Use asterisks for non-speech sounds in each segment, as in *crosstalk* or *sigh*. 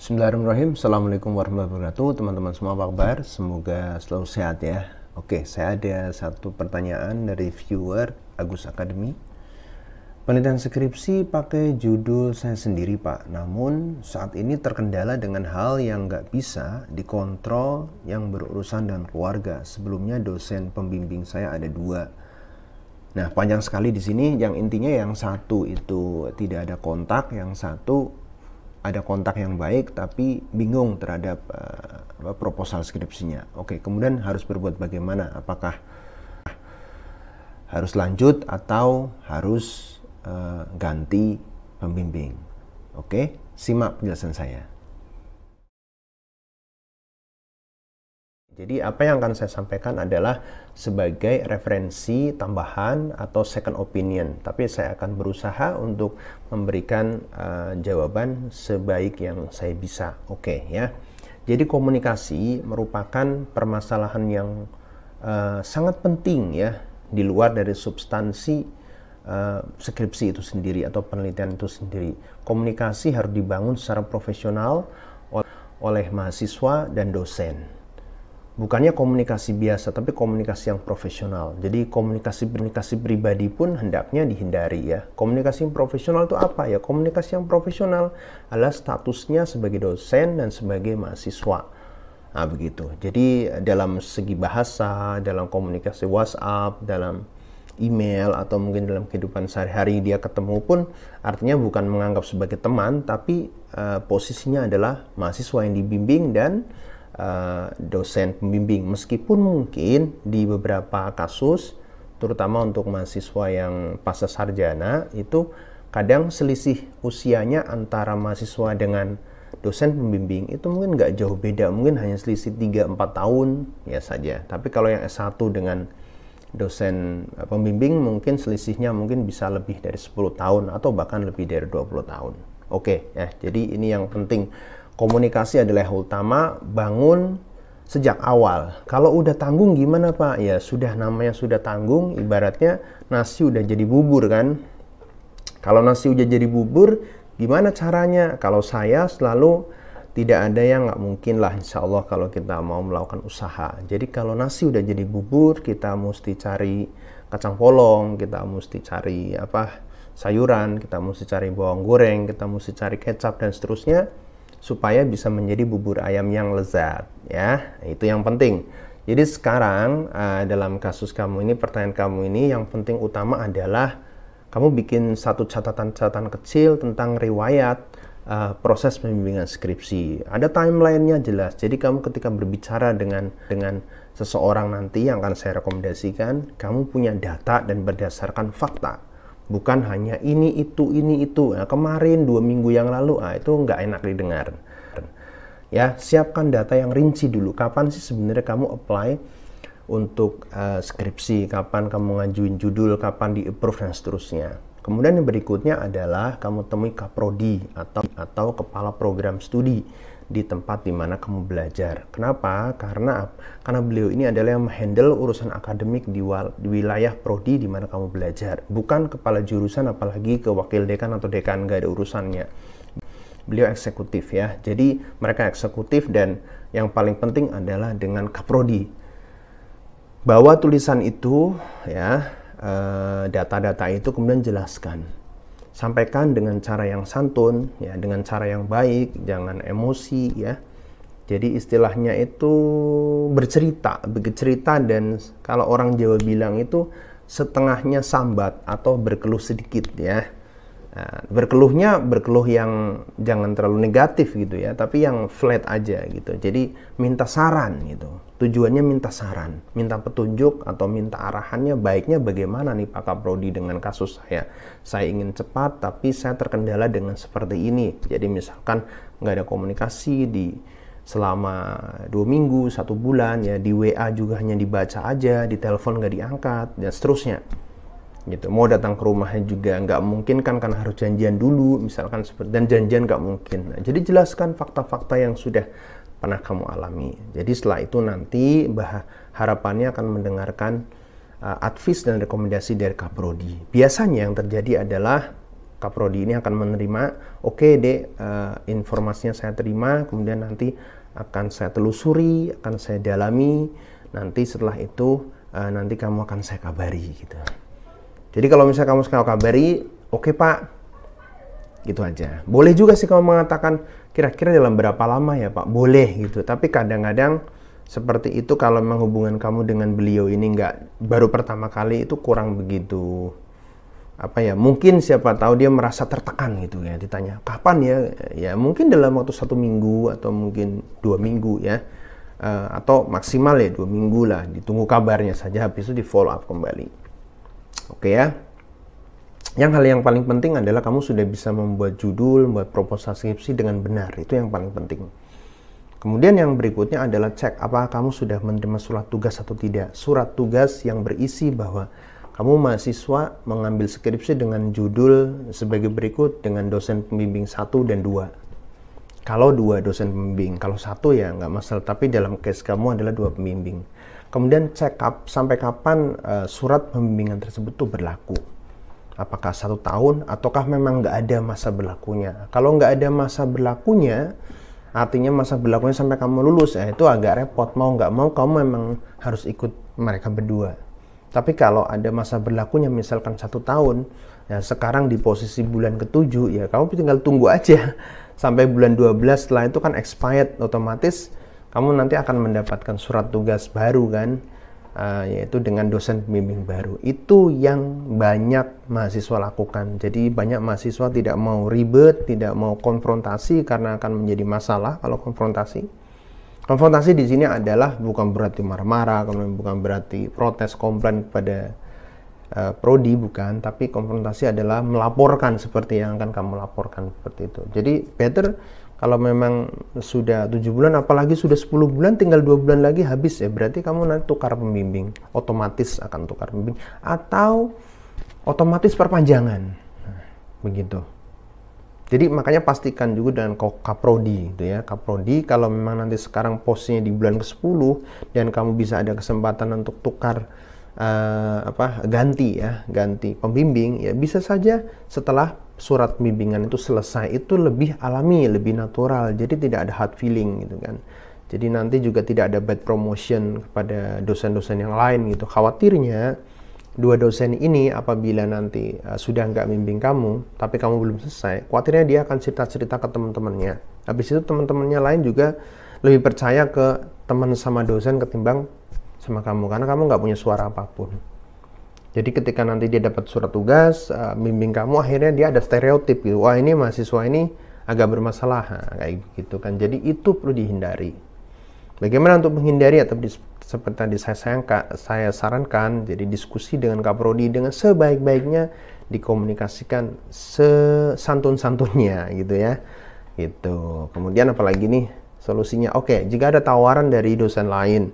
Bismillahirrahmanirrahim. Assalamualaikum warahmatullahi wabarakatuh. Teman-teman semua apa kabar? Semoga selalu sehat ya. Oke, saya ada satu pertanyaan dari viewer Agus Akademi. Penelitian skripsi pakai judul saya sendiri Pak. Namun saat ini terkendala dengan hal yang nggak bisa dikontrol yang berurusan dengan keluarga. Sebelumnya dosen pembimbing saya ada dua. Nah panjang sekali di sini. Yang intinya yang satu itu tidak ada kontak, yang satu ada kontak yang baik tapi bingung terhadap uh, proposal skripsinya. Oke, kemudian harus berbuat bagaimana? Apakah harus lanjut atau harus uh, ganti pembimbing? Oke, simak penjelasan saya. Jadi apa yang akan saya sampaikan adalah sebagai referensi tambahan atau second opinion, tapi saya akan berusaha untuk memberikan uh, jawaban sebaik yang saya bisa. Oke okay, ya. Jadi komunikasi merupakan permasalahan yang uh, sangat penting ya di luar dari substansi uh, skripsi itu sendiri atau penelitian itu sendiri. Komunikasi harus dibangun secara profesional oleh mahasiswa dan dosen bukannya komunikasi biasa tapi komunikasi yang profesional. Jadi komunikasi komunikasi pribadi pun hendaknya dihindari ya. Komunikasi yang profesional itu apa ya? Komunikasi yang profesional adalah statusnya sebagai dosen dan sebagai mahasiswa. Nah, begitu. Jadi dalam segi bahasa, dalam komunikasi WhatsApp, dalam email atau mungkin dalam kehidupan sehari-hari dia ketemu pun artinya bukan menganggap sebagai teman tapi uh, posisinya adalah mahasiswa yang dibimbing dan Eh, dosen pembimbing meskipun mungkin di beberapa kasus terutama untuk mahasiswa yang pasca sarjana itu kadang selisih usianya antara mahasiswa dengan dosen pembimbing itu mungkin nggak jauh beda mungkin hanya selisih 3-4 tahun ya saja tapi kalau yang S1 dengan dosen eh, pembimbing mungkin selisihnya mungkin bisa lebih dari 10 tahun atau bahkan lebih dari 20 tahun oke ya jadi ini yang penting komunikasi adalah yang utama, bangun sejak awal. Kalau udah tanggung gimana Pak? Ya sudah namanya sudah tanggung, ibaratnya nasi udah jadi bubur kan. Kalau nasi udah jadi bubur, gimana caranya? Kalau saya selalu tidak ada yang nggak mungkin lah insya Allah kalau kita mau melakukan usaha. Jadi kalau nasi udah jadi bubur, kita mesti cari kacang polong, kita mesti cari apa sayuran, kita mesti cari bawang goreng, kita mesti cari kecap dan seterusnya supaya bisa menjadi bubur ayam yang lezat ya itu yang penting jadi sekarang uh, dalam kasus kamu ini pertanyaan kamu ini yang penting utama adalah kamu bikin satu catatan-catatan kecil tentang riwayat uh, proses pembimbingan skripsi ada timelinenya jelas jadi kamu ketika berbicara dengan dengan seseorang nanti yang akan saya rekomendasikan kamu punya data dan berdasarkan fakta bukan hanya ini itu ini itu nah, kemarin dua minggu yang lalu ah itu nggak enak didengar ya siapkan data yang rinci dulu kapan sih sebenarnya kamu apply untuk uh, skripsi kapan kamu ngajuin judul kapan di approve dan seterusnya kemudian yang berikutnya adalah kamu temui kaprodi atau atau kepala program studi di tempat di mana kamu belajar. Kenapa? Karena karena beliau ini adalah yang handle urusan akademik di, wal, di wilayah prodi di mana kamu belajar, bukan kepala jurusan apalagi ke wakil dekan atau dekan gak ada urusannya. Beliau eksekutif ya. Jadi mereka eksekutif dan yang paling penting adalah dengan kaprodi. Bawa tulisan itu ya eh, data-data itu kemudian jelaskan sampaikan dengan cara yang santun, ya, dengan cara yang baik, jangan emosi, ya. Jadi istilahnya itu bercerita, bercerita dan kalau orang Jawa bilang itu setengahnya sambat atau berkeluh sedikit, ya. Nah, berkeluhnya berkeluh yang jangan terlalu negatif gitu ya, tapi yang flat aja gitu. Jadi minta saran gitu. Tujuannya minta saran, minta petunjuk atau minta arahannya baiknya bagaimana nih Pak Kaprodi dengan kasus saya. Saya ingin cepat tapi saya terkendala dengan seperti ini. Jadi misalkan nggak ada komunikasi di selama dua minggu, satu bulan ya di WA juga hanya dibaca aja, di telepon nggak diangkat dan seterusnya gitu mau datang ke rumahnya juga nggak mungkin kan karena harus janjian dulu misalkan seperti dan janjian nggak mungkin nah, jadi jelaskan fakta-fakta yang sudah pernah kamu alami jadi setelah itu nanti bah harapannya akan mendengarkan uh, advice dan rekomendasi dari kaprodi biasanya yang terjadi adalah kaprodi ini akan menerima oke okay, dek uh, informasinya saya terima kemudian nanti akan saya telusuri akan saya dalami nanti setelah itu uh, nanti kamu akan saya kabari gitu jadi kalau misalnya kamu sekarang kabari, oke okay, pak, gitu aja. Boleh juga sih kamu mengatakan kira-kira dalam berapa lama ya pak, boleh gitu. Tapi kadang-kadang seperti itu kalau memang hubungan kamu dengan beliau ini nggak baru pertama kali itu kurang begitu apa ya mungkin siapa tahu dia merasa tertekan gitu ya ditanya kapan ya ya mungkin dalam waktu satu minggu atau mungkin dua minggu ya uh, atau maksimal ya dua minggu lah ditunggu kabarnya saja habis itu di follow up kembali Oke ya. Yang hal yang paling penting adalah kamu sudah bisa membuat judul, membuat proposal skripsi dengan benar. Itu yang paling penting. Kemudian yang berikutnya adalah cek apakah kamu sudah menerima surat tugas atau tidak. Surat tugas yang berisi bahwa kamu mahasiswa mengambil skripsi dengan judul sebagai berikut dengan dosen pembimbing satu dan dua. Kalau dua dosen pembimbing, kalau satu ya nggak masalah, tapi dalam case kamu adalah dua pembimbing. Kemudian check up sampai kapan uh, surat pembimbingan tersebut tuh berlaku. Apakah satu tahun ataukah memang nggak ada masa berlakunya? Kalau nggak ada masa berlakunya, artinya masa berlakunya sampai kamu lulus ya itu agak repot. Mau nggak mau kamu memang harus ikut mereka berdua. Tapi kalau ada masa berlakunya misalkan satu tahun, ya sekarang di posisi bulan ketujuh ya kamu tinggal tunggu aja *laughs* sampai bulan 12 setelah itu kan expired otomatis kamu nanti akan mendapatkan surat tugas baru kan uh, yaitu dengan dosen pembimbing baru itu yang banyak mahasiswa lakukan jadi banyak mahasiswa tidak mau ribet tidak mau konfrontasi karena akan menjadi masalah kalau konfrontasi konfrontasi di sini adalah bukan berarti marah-marah kemudian bukan berarti protes komplain kepada uh, prodi bukan tapi konfrontasi adalah melaporkan seperti yang akan kamu laporkan seperti itu jadi better kalau memang sudah tujuh bulan apalagi sudah 10 bulan tinggal dua bulan lagi habis ya berarti kamu nanti tukar pembimbing otomatis akan tukar pembimbing atau otomatis perpanjangan nah, begitu jadi makanya pastikan juga dengan kaprodi itu ya kaprodi kalau memang nanti sekarang posnya di bulan ke-10 dan kamu bisa ada kesempatan untuk tukar uh, apa ganti ya ganti pembimbing ya bisa saja setelah surat bimbingan itu selesai itu lebih alami, lebih natural. Jadi tidak ada hard feeling gitu kan. Jadi nanti juga tidak ada bad promotion kepada dosen-dosen yang lain gitu. Khawatirnya dua dosen ini apabila nanti uh, sudah nggak bimbing kamu, tapi kamu belum selesai, khawatirnya dia akan cerita-cerita ke teman-temannya. Habis itu teman-temannya lain juga lebih percaya ke teman sama dosen ketimbang sama kamu karena kamu nggak punya suara apapun. Jadi ketika nanti dia dapat surat tugas, eh, bimbing kamu akhirnya dia ada stereotip gitu. Wah ini mahasiswa ini agak bermasalah nah, kayak gitu kan. Jadi itu perlu dihindari. Bagaimana untuk menghindari atau di, seperti tadi saya, sayangka, saya sarankan, jadi diskusi dengan kaprodi dengan sebaik-baiknya dikomunikasikan sesantun-santunnya *laughs* gitu ya. Gitu. Kemudian apalagi nih solusinya? Oke, jika ada tawaran dari dosen lain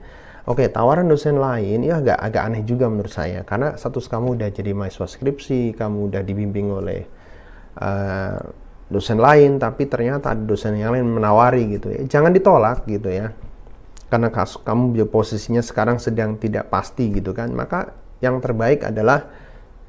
Oke, tawaran dosen lain ya agak agak aneh juga menurut saya karena status kamu udah jadi mahasiswa skripsi, kamu udah dibimbing oleh uh, dosen lain, tapi ternyata ada dosen yang lain menawari gitu ya. Jangan ditolak gitu ya, karena kas, kamu posisinya sekarang sedang tidak pasti gitu kan. Maka yang terbaik adalah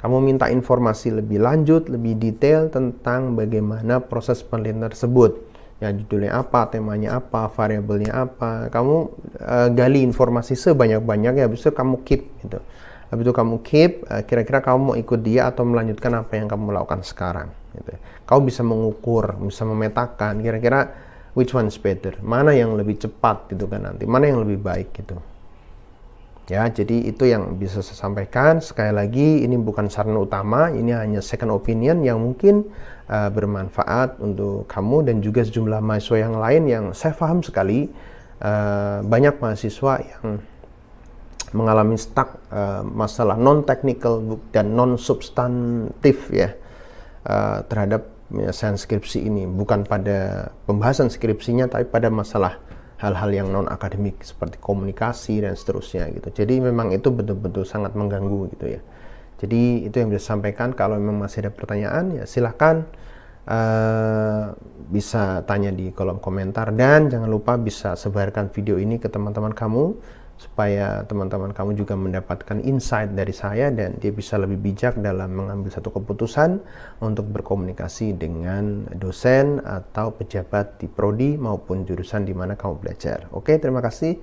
kamu minta informasi lebih lanjut, lebih detail tentang bagaimana proses penelitian tersebut ya judulnya apa, temanya apa, variabelnya apa. Kamu uh, gali informasi sebanyak-banyaknya habis itu kamu keep gitu. Habis itu kamu keep eh, kira-kira uh, kamu mau ikut dia atau melanjutkan apa yang kamu lakukan sekarang gitu. Kamu bisa mengukur, bisa memetakan kira-kira which one is better, mana yang lebih cepat gitu kan nanti, mana yang lebih baik gitu. Ya, jadi itu yang bisa saya sampaikan. Sekali lagi, ini bukan saran utama, ini hanya second opinion yang mungkin uh, bermanfaat untuk kamu dan juga sejumlah mahasiswa yang lain yang saya paham sekali uh, banyak mahasiswa yang mengalami stuck uh, masalah non technical dan non substantif ya uh, terhadap penyelesaian ya, skripsi ini bukan pada pembahasan skripsinya tapi pada masalah hal-hal yang non akademik seperti komunikasi dan seterusnya gitu. Jadi memang itu betul-betul sangat mengganggu gitu ya. Jadi itu yang bisa sampaikan. Kalau memang masih ada pertanyaan ya silahkan uh, bisa tanya di kolom komentar dan jangan lupa bisa sebarkan video ini ke teman-teman kamu supaya teman-teman kamu juga mendapatkan insight dari saya dan dia bisa lebih bijak dalam mengambil satu keputusan untuk berkomunikasi dengan dosen atau pejabat di prodi maupun jurusan di mana kamu belajar. Oke, terima kasih.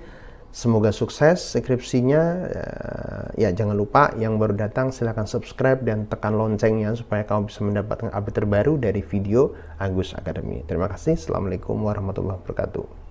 Semoga sukses skripsinya. Eh, ya, jangan lupa yang baru datang silahkan subscribe dan tekan loncengnya supaya kamu bisa mendapatkan update terbaru dari video Agus Academy. Terima kasih. Assalamualaikum warahmatullahi wabarakatuh.